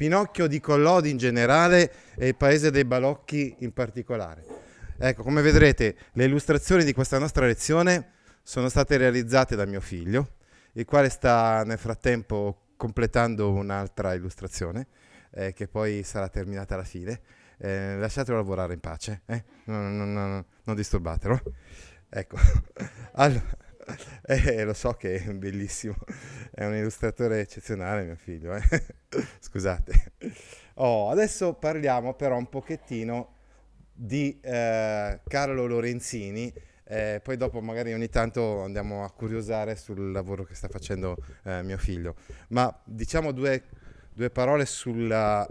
Pinocchio di Collodi in generale e il paese dei balocchi in particolare. Ecco, come vedrete, le illustrazioni di questa nostra lezione sono state realizzate da mio figlio, il quale sta nel frattempo completando un'altra illustrazione, eh, che poi sarà terminata alla fine. Eh, lasciatelo lavorare in pace, eh? non, non, non, non disturbatelo. Ecco, allora... eh, lo so che è bellissimo, è un illustratore eccezionale mio figlio, eh? scusate. Oh, adesso parliamo però un pochettino di eh, Carlo Lorenzini, eh, poi dopo magari ogni tanto andiamo a curiosare sul lavoro che sta facendo eh, mio figlio, ma diciamo due, due parole sulla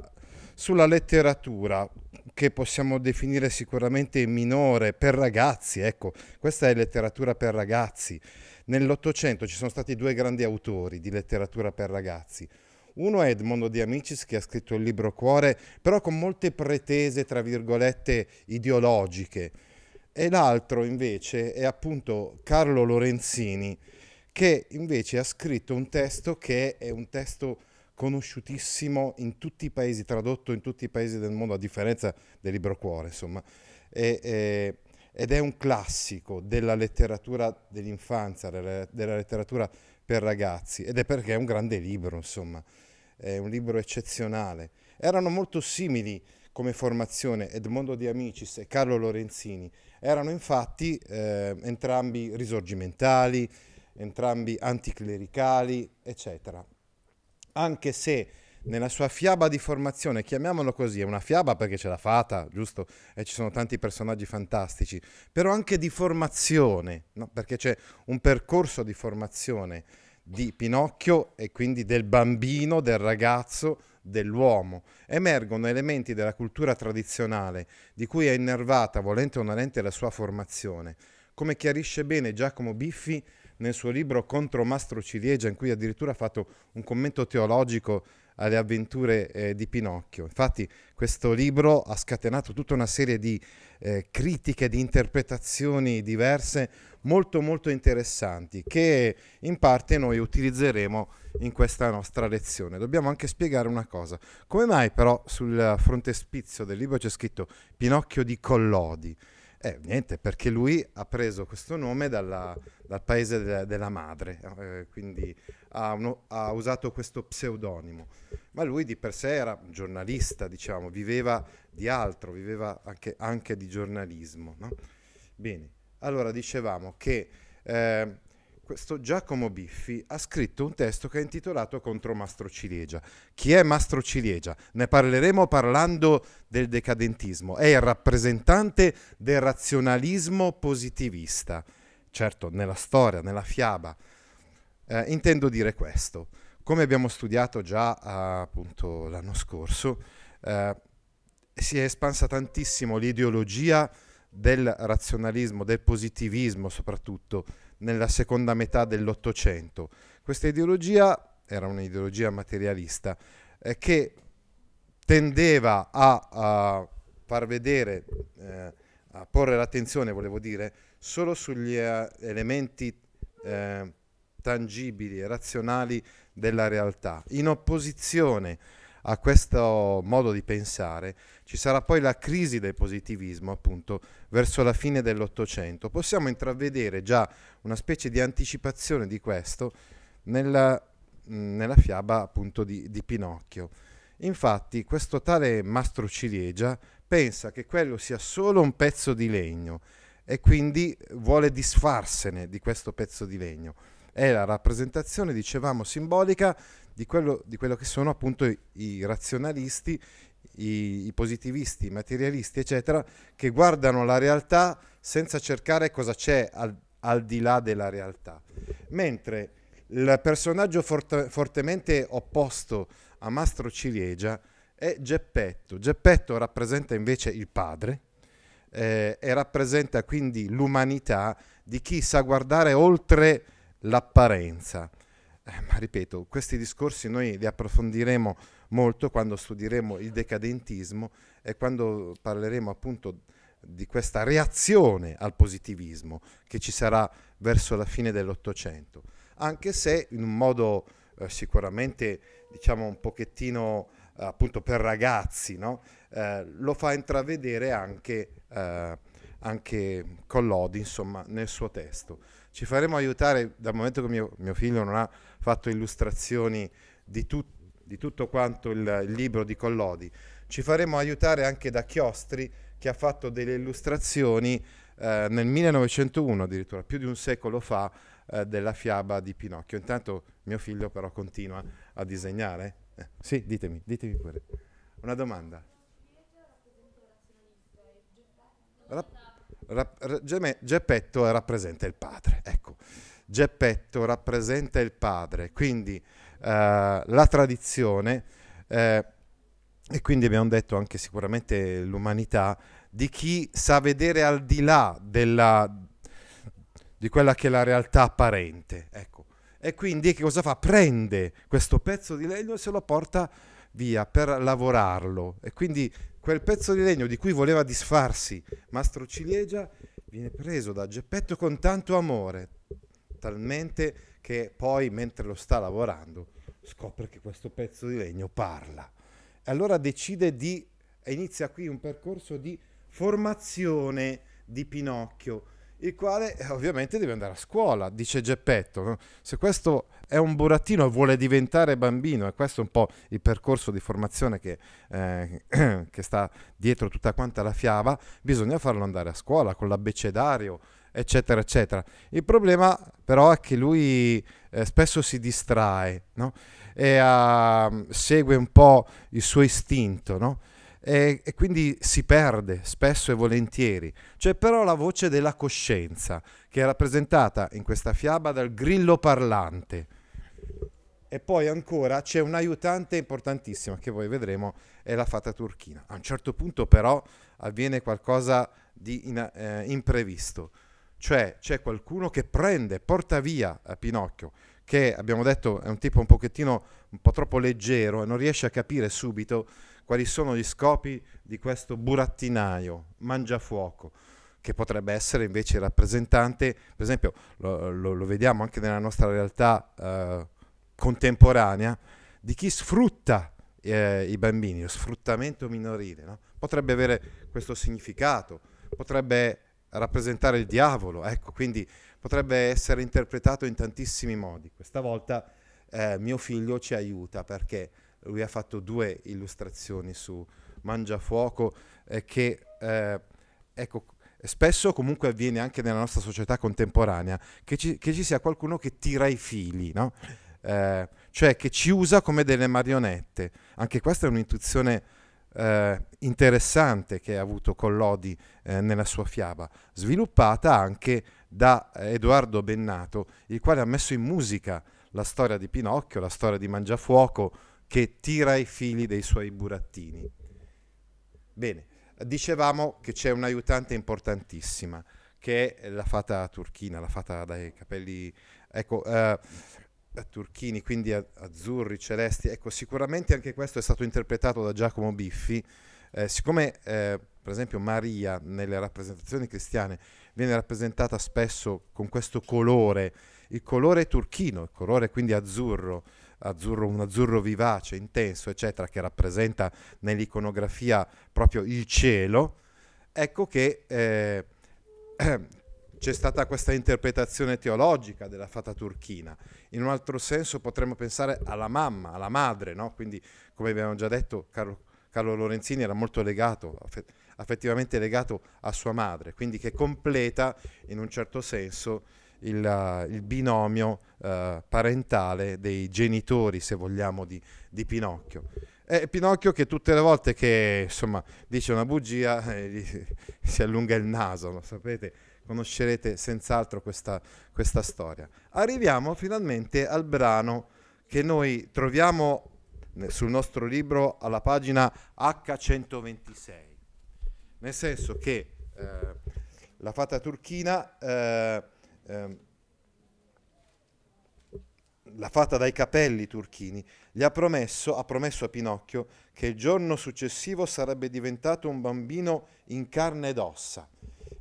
sulla letteratura che possiamo definire sicuramente minore per ragazzi, ecco, questa è letteratura per ragazzi. Nell'Ottocento ci sono stati due grandi autori di letteratura per ragazzi. Uno è Edmondo De Amicis che ha scritto il libro Cuore, però con molte pretese, tra virgolette, ideologiche. E l'altro invece è appunto Carlo Lorenzini, che invece ha scritto un testo che è un testo conosciutissimo in tutti i paesi, tradotto in tutti i paesi del mondo, a differenza del Libro Cuore, insomma. E, e, ed è un classico della letteratura dell'infanzia, della, letteratura per ragazzi, ed è perché è un grande libro, insomma, è un libro eccezionale. Erano molto simili come formazione Edmondo di Amicis e Carlo Lorenzini, erano infatti eh, entrambi risorgimentali, entrambi anticlericali, eccetera anche se nella sua fiaba di formazione, chiamiamolo così, è una fiaba perché ce l'ha fatta, giusto? E ci sono tanti personaggi fantastici, però anche di formazione, no? perché c'è un percorso di formazione di Pinocchio e quindi del bambino, del ragazzo, dell'uomo. Emergono elementi della cultura tradizionale di cui è innervata, volente o nolente, la sua formazione, come chiarisce bene Giacomo Biffi nel suo libro Contro Mastro Ciliegia, in cui addirittura ha fatto un commento teologico alle avventure eh, di Pinocchio. Infatti questo libro ha scatenato tutta una serie di eh, critiche, di interpretazioni diverse, molto molto interessanti, che in parte noi utilizzeremo in questa nostra lezione. Dobbiamo anche spiegare una cosa. Come mai però sul frontespizio del libro c'è scritto Pinocchio di Collodi? Eh, niente, perché lui ha preso questo nome dalla, dal paese de- della madre, eh, quindi ha, uno, ha, usato questo pseudonimo. Ma lui di per sé era giornalista, diciamo, viveva di altro, viveva anche, anche di giornalismo. No? Bene, allora dicevamo che eh, questo Giacomo Biffi ha scritto un testo che è intitolato Contro Mastro Ciliegia. Chi è Mastro Ciliegia? Ne parleremo parlando del decadentismo. È il rappresentante del razionalismo positivista. Certo, nella storia, nella fiaba. Eh, intendo dire questo. Come abbiamo studiato già eh, appunto l'anno scorso, eh, si è espansa tantissimo l'ideologia del razionalismo, del positivismo soprattutto, nella seconda metà dell'Ottocento. Questa ideologia era un'ideologia materialista eh, che tendeva a, a far vedere, eh, a porre l'attenzione, volevo dire, solo sugli eh, elementi eh, tangibili e razionali della realtà, in opposizione a questo modo di pensare, ci sarà poi la crisi del positivismo, appunto, verso la fine dell'Ottocento. Possiamo intravedere già una specie di anticipazione di questo nella, nella fiaba, appunto, di, di Pinocchio. Infatti, questo tale mastro ciliegia pensa che quello sia solo un pezzo di legno e quindi vuole disfarsene di questo pezzo di legno. È la rappresentazione, dicevamo, simbolica di quello, di quello che sono appunto i, i razionalisti, i, i positivisti, i materialisti, eccetera, che guardano la realtà senza cercare cosa c'è al, al di là della realtà. Mentre il personaggio forte, fortemente opposto a Mastro Ciliegia è Geppetto. Geppetto rappresenta invece il padre eh, e rappresenta quindi l'umanità di chi sa guardare oltre l'apparenza. Eh, ma ripeto, questi discorsi noi li approfondiremo molto quando studieremo il decadentismo e quando parleremo appunto di questa reazione al positivismo che ci sarà verso la fine dell'Ottocento, anche se in un modo eh, sicuramente diciamo un pochettino eh, appunto per ragazzi, no? Eh, lo fa intravedere anche, eh, anche Collodi insomma nel suo testo. Ci faremo aiutare dal momento che mio, mio figlio non ha fatto illustrazioni di, tut, di tutto quanto il, il libro di Collodi. Ci faremo aiutare anche da Chiostri che ha fatto delle illustrazioni eh, nel 1901, addirittura più di un secolo fa, eh, della fiaba di Pinocchio. Intanto mio figlio però continua a disegnare. Eh, sì, ditemi, ditemi pure. Una domanda. Rap- rap- Geppetto rappresenta il padre, ecco. Geppetto rappresenta il padre, quindi eh, la tradizione eh, e quindi abbiamo detto anche sicuramente l'umanità di chi sa vedere al di là della, di quella che è la realtà apparente. Ecco. E quindi che cosa fa? Prende questo pezzo di legno e se lo porta via per lavorarlo. E quindi quel pezzo di legno di cui voleva disfarsi Mastro Ciliegia viene preso da Geppetto con tanto amore, talmente che poi mentre lo sta lavorando scopre che questo pezzo di legno parla. E allora decide di, inizia qui un percorso di formazione di Pinocchio, il quale eh, ovviamente deve andare a scuola, dice Geppetto. No? Se questo è un burattino e vuole diventare bambino, e questo è un po' il percorso di formazione che, eh, che sta dietro tutta quanta la fiaba, bisogna farlo andare a scuola con l'abbecedario eccetera, eccetera. Il problema però è che lui eh, spesso si distrae no? e uh, segue un po' il suo istinto no? e, e, quindi si perde spesso e volentieri. C'è cioè, però la voce della coscienza che è rappresentata in questa fiaba dal grillo parlante. E poi ancora c'è un aiutante importantissimo che voi vedremo, è la fata turchina. A un certo punto però avviene qualcosa di in, eh, imprevisto cioè c'è qualcuno che prende, porta via eh, Pinocchio, che abbiamo detto è un tipo un pochettino un po' troppo leggero e non riesce a capire subito quali sono gli scopi di questo burattinaio, mangiafuoco, che potrebbe essere invece il rappresentante, per esempio lo, lo, lo vediamo anche nella nostra realtà eh, contemporanea, di chi sfrutta eh, i bambini, lo sfruttamento minorile, no? potrebbe avere questo significato, potrebbe rappresentare il diavolo, ecco, quindi potrebbe essere interpretato in tantissimi modi. Questa volta eh, mio figlio ci aiuta perché lui ha fatto due illustrazioni su Mangiafuoco eh, che eh, ecco, spesso comunque avviene anche nella nostra società contemporanea che ci, che ci sia qualcuno che tira i fili, no? eh, cioè che ci usa come delle marionette. Anche questa è un'intuizione eh, interessante che ha avuto Collodi eh, nella sua fiaba, sviluppata anche da Edoardo Bennato, il quale ha messo in musica la storia di Pinocchio, la storia di Mangiafuoco, che tira i fili dei suoi burattini. Bene, dicevamo che c'è un'aiutante importantissima, che è la fata turchina, la fata dai capelli... Ecco, eh, turchini, quindi azzurri, celesti. Ecco, sicuramente anche questo è stato interpretato da Giacomo Biffi. Eh, siccome, eh, per esempio, Maria nelle rappresentazioni cristiane viene rappresentata spesso con questo colore, il colore turchino, il colore quindi azzurro, azzurro un azzurro vivace, intenso, eccetera, che rappresenta nell'iconografia proprio il cielo, ecco che... Eh, c'è stata questa interpretazione teologica della fata turchina. In un altro senso potremmo pensare alla mamma, alla madre, no? quindi come abbiamo già detto Carlo, Carlo Lorenzini era molto legato, affettivamente legato a sua madre, quindi che completa in un certo senso il, uh, il binomio uh, parentale dei genitori, se vogliamo, di, di Pinocchio. È eh, Pinocchio che tutte le volte che insomma, dice una bugia eh, si allunga il naso, lo sapete, conoscerete senz'altro questa, questa storia. Arriviamo finalmente al brano che noi troviamo sul nostro libro alla pagina H126, nel senso che eh, la fata turchina eh, eh, l'ha fatta dai capelli turchini, gli ha promesso, ha promesso a Pinocchio che il giorno successivo sarebbe diventato un bambino in carne ed ossa.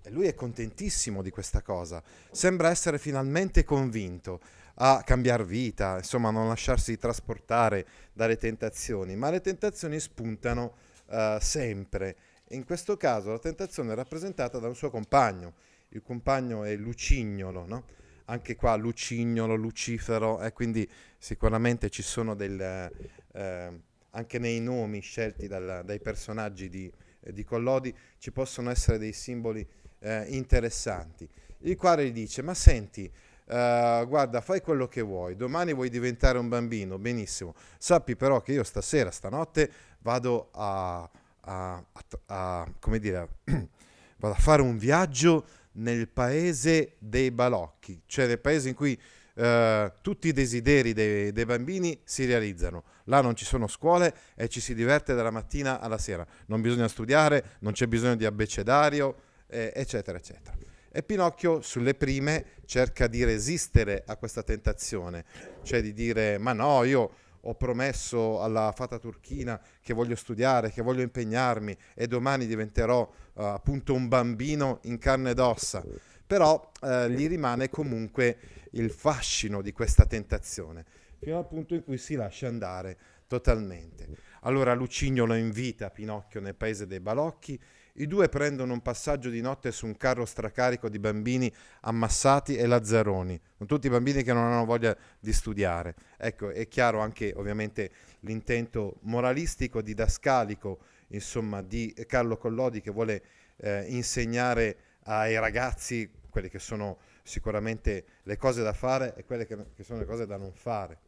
E lui è contentissimo di questa cosa, sembra essere finalmente convinto a cambiare vita, insomma non lasciarsi trasportare dalle tentazioni, ma le tentazioni spuntano uh, sempre. In questo caso la tentazione è rappresentata da un suo compagno, il compagno è Lucignolo, no? anche qua lucignolo, lucifero, eh, quindi sicuramente ci sono del, eh, eh, anche nei nomi scelti dal, dai personaggi di, eh, di, Collodi, ci possono essere dei simboli eh, interessanti. Il quale gli dice, ma senti, Uh, guarda, fai quello che vuoi, domani vuoi diventare un bambino, benissimo, sappi però che io stasera, stanotte, vado a, a, a, a come dire, vado a fare un viaggio nel paese dei balocchi, cioè nel paese in cui eh, tutti i desideri dei, dei, bambini si realizzano. Là non ci sono scuole e ci si diverte dalla mattina alla sera. Non bisogna studiare, non c'è bisogno di abbecedario, eh, eccetera, eccetera. E Pinocchio sulle prime cerca di resistere a questa tentazione, cioè di dire ma no, io ho promesso alla fata turchina che voglio studiare, che voglio impegnarmi e domani diventerò uh, appunto un bambino in carne ed ossa. Però eh, gli rimane comunque il fascino di questa tentazione, fino al punto in cui si lascia andare totalmente. Allora Lucigno lo invita Pinocchio nel paese dei balocchi i due prendono un passaggio di notte su un carro stracarico di bambini ammassati e lazzaroni, sono tutti bambini che non hanno voglia di studiare. Ecco, è chiaro anche ovviamente l'intento moralistico, didascalico, insomma, di Carlo Collodi che vuole eh, insegnare ai ragazzi quelle che sono sicuramente le cose da fare e quelle che sono le cose da non fare.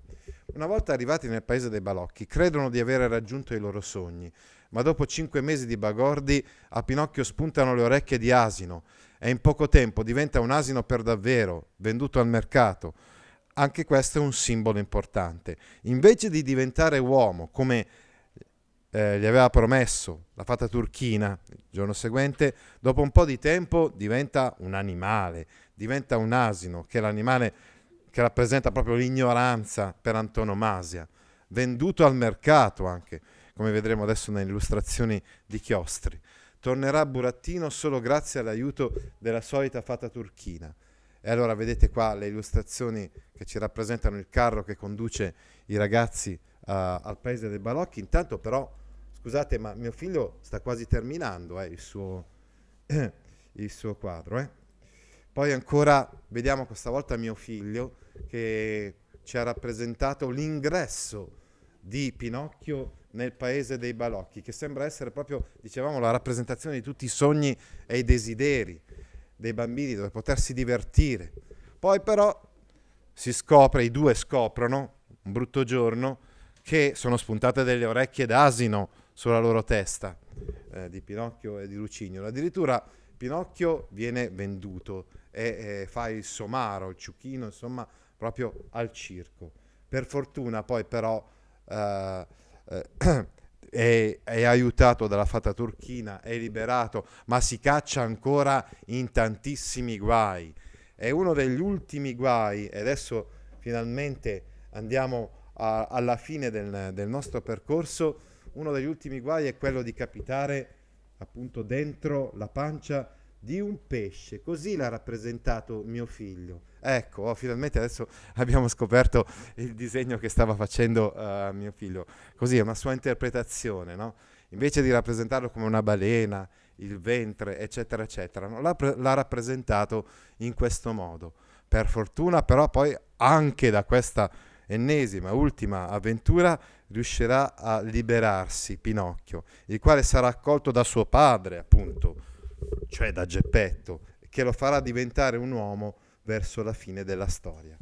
Una volta arrivati nel paese dei balocchi, credono di aver raggiunto i loro sogni, ma dopo cinque mesi di bagordi a Pinocchio spuntano le orecchie di asino e in poco tempo diventa un asino per davvero, venduto al mercato. Anche questo è un simbolo importante. Invece di diventare uomo, come eh, gli aveva promesso la fata turchina il giorno seguente, dopo un po' di tempo diventa un animale, diventa un asino, che è l'animale che rappresenta proprio l'ignoranza per antonomasia, venduto al mercato anche, come vedremo adesso nelle illustrazioni di Chiostri. Tornerà Burattino solo grazie all'aiuto della solita fata turchina. E allora vedete qua le illustrazioni che ci rappresentano il carro che conduce i ragazzi uh, al paese dei balocchi. Intanto però, scusate, ma mio figlio sta quasi terminando eh, il, suo, il suo quadro. Eh. Poi ancora vediamo questa volta mio figlio che ci ha rappresentato l'ingresso di Pinocchio nel paese dei balocchi, che sembra essere proprio, dicevamo, la rappresentazione di tutti i sogni e i desideri dei bambini, dove potersi divertire. Poi però si scopre, i due scoprono, un brutto giorno, che sono spuntate delle orecchie d'asino sulla loro testa, eh, di Pinocchio e di Lucignolo. Addirittura Pinocchio viene venduto e, e fa il somaro, il ciuchino, insomma, proprio al circo. Per fortuna poi però eh, eh, è, è, aiutato dalla fata turchina, è liberato, ma si caccia ancora in tantissimi guai. È uno degli ultimi guai, e adesso finalmente andiamo a, alla fine del, del nostro percorso, uno degli ultimi guai è quello di capitare appunto dentro la pancia di un pesce, così l'ha rappresentato mio figlio. Ecco, oh, finalmente adesso abbiamo scoperto il disegno che stava facendo uh, mio figlio, così è una sua interpretazione, no? Invece di rappresentarlo come una balena, il ventre, eccetera, eccetera, no? l'ha, pre- l'ha rappresentato in questo modo. Per fortuna però poi anche da questa ennesima, ultima avventura, riuscirà a liberarsi Pinocchio, il quale sarà accolto da suo padre, appunto, cioè da Geppetto, che lo farà diventare un uomo verso la fine della storia.